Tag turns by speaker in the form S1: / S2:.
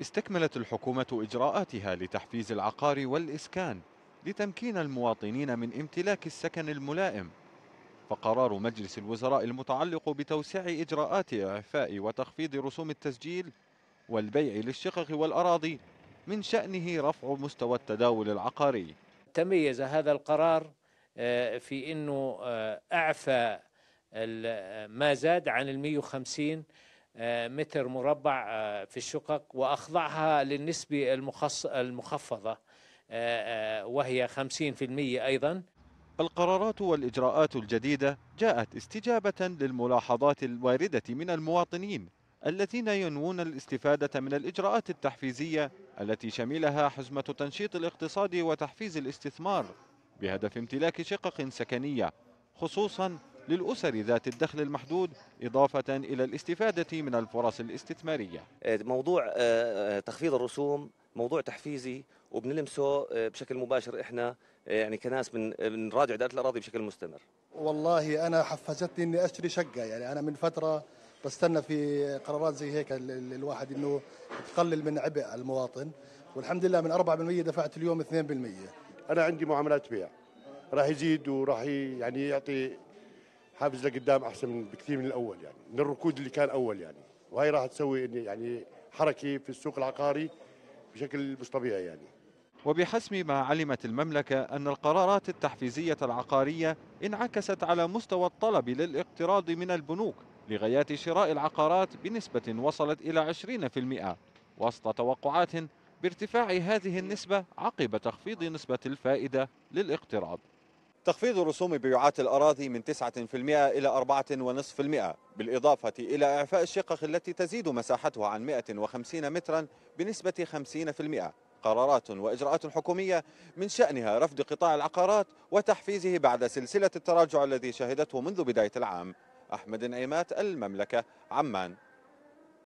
S1: استكملت الحكومة إجراءاتها لتحفيز العقار والإسكان لتمكين المواطنين من امتلاك السكن الملائم فقرار مجلس الوزراء المتعلق بتوسيع إجراءات إعفاء وتخفيض رسوم التسجيل والبيع للشقق والأراضي من شأنه رفع مستوى التداول العقاري
S2: تميز هذا القرار آه، في أنه آه، أعفى ما زاد عن ال 150 آه، متر مربع آه، في الشقق وأخضعها للنسبة المخفضة آه، وهي 50% أيضا
S1: القرارات والإجراءات الجديدة جاءت استجابة للملاحظات الواردة من المواطنين الذين ينوون الاستفادة من الإجراءات التحفيزية التي شملها حزمة تنشيط الاقتصاد وتحفيز الاستثمار بهدف امتلاك شقق سكنية خصوصا للأسر ذات الدخل المحدود إضافة إلى الاستفادة من الفرص الاستثمارية آه، موضوع آه، آه، تخفيض الرسوم موضوع تحفيزي وبنلمسه بشكل مباشر احنا يعني كناس بنراجع اداره الاراضي بشكل مستمر.
S3: والله انا حفزتني اني اشتري شقه يعني انا من فتره بستنى في قرارات زي هيك الواحد انه تقلل من عبء المواطن والحمد لله من 4% دفعت اليوم 2%.
S4: انا عندي معاملات بيع راح يزيد وراح يعني يعطي حافز لقدام احسن بكثير من الاول يعني من الركود اللي كان اول يعني وهي راح تسوي يعني حركه في السوق العقاري بشكل مش طبيعي يعني
S1: وبحسب ما علمت المملكة أن القرارات التحفيزية العقارية انعكست على مستوى الطلب للاقتراض من البنوك لغايات شراء العقارات بنسبة وصلت إلى 20% وسط توقعات بارتفاع هذه النسبة عقب تخفيض نسبة الفائدة للاقتراض تخفيض رسوم بيعات الأراضي من 9% إلى 4.5% بالإضافة إلى إعفاء الشقق التي تزيد مساحتها عن 150 مترا بنسبة 50% قرارات وإجراءات حكومية من شأنها رفض قطاع العقارات وتحفيزه بعد سلسلة التراجع الذي شهدته منذ بداية العام أحمد نعيمات المملكة عمان